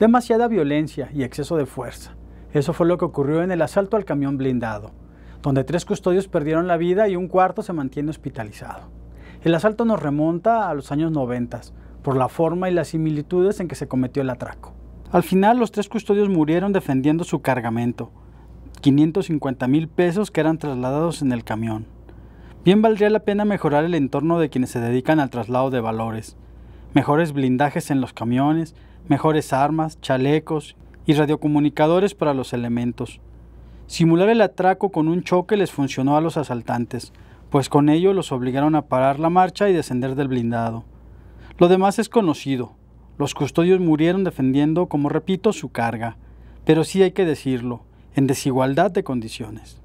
Demasiada violencia y exceso de fuerza. Eso fue lo que ocurrió en el asalto al camión blindado, donde tres custodios perdieron la vida y un cuarto se mantiene hospitalizado. El asalto nos remonta a los años 90, por la forma y las similitudes en que se cometió el atraco. Al final, los tres custodios murieron defendiendo su cargamento, 550 mil pesos que eran trasladados en el camión. Bien valdría la pena mejorar el entorno de quienes se dedican al traslado de valores, mejores blindajes en los camiones, mejores armas, chalecos y radiocomunicadores para los elementos. Simular el atraco con un choque les funcionó a los asaltantes, pues con ello los obligaron a parar la marcha y descender del blindado. Lo demás es conocido. Los custodios murieron defendiendo, como repito, su carga, pero sí hay que decirlo, en desigualdad de condiciones.